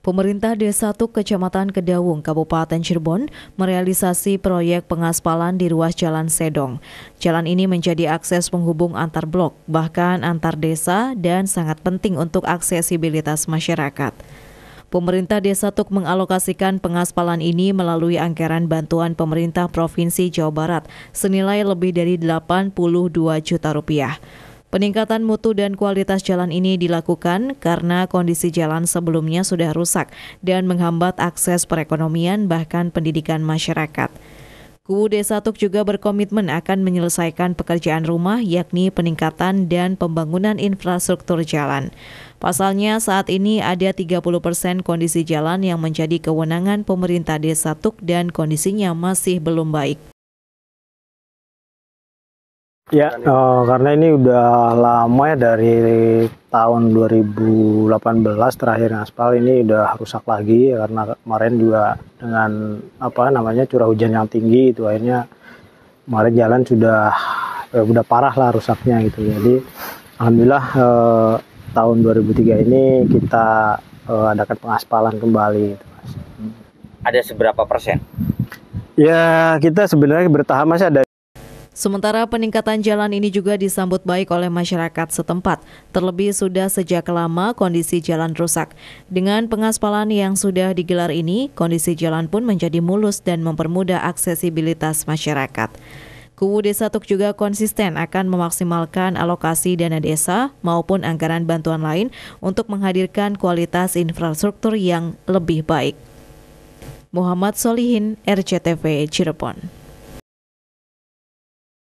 pemerintah Desa 1 Kecamatan Kedawung, Kabupaten Cirebon merealisasi proyek pengaspalan di ruas Jalan Sedong. Jalan ini menjadi akses penghubung antar blok, bahkan antar desa dan sangat penting untuk aksesibilitas masyarakat. Pemerintah Desa Tuk mengalokasikan pengaspalan ini melalui anggaran bantuan pemerintah Provinsi Jawa Barat senilai lebih dari 82 juta rupiah. Peningkatan mutu dan kualitas jalan ini dilakukan karena kondisi jalan sebelumnya sudah rusak dan menghambat akses perekonomian bahkan pendidikan masyarakat. Kubu Desa Tuk juga berkomitmen akan menyelesaikan pekerjaan rumah yakni peningkatan dan pembangunan infrastruktur jalan. Pasalnya saat ini ada 30 persen kondisi jalan yang menjadi kewenangan pemerintah Desa Tuk dan kondisinya masih belum baik. Ya, kan eh, karena ini udah lama ya dari tahun 2018 terakhir aspal ini udah rusak lagi ya, karena kemarin juga dengan apa namanya curah hujan yang tinggi itu akhirnya kemarin jalan sudah eh, udah parah lah rusaknya gitu. Jadi alhamdulillah eh, tahun 2003 ini kita eh, adakan pengaspalan kembali gitu, Ada seberapa persen? Ya, kita sebenarnya bertahap masih ada Sementara peningkatan jalan ini juga disambut baik oleh masyarakat setempat, terlebih sudah sejak lama kondisi jalan rusak. Dengan pengaspalan yang sudah digelar ini, kondisi jalan pun menjadi mulus dan mempermudah aksesibilitas masyarakat. Kubu Desa Tuk juga konsisten akan memaksimalkan alokasi dana desa maupun anggaran bantuan lain untuk menghadirkan kualitas infrastruktur yang lebih baik. Muhammad Solihin, RCTV Cirebon.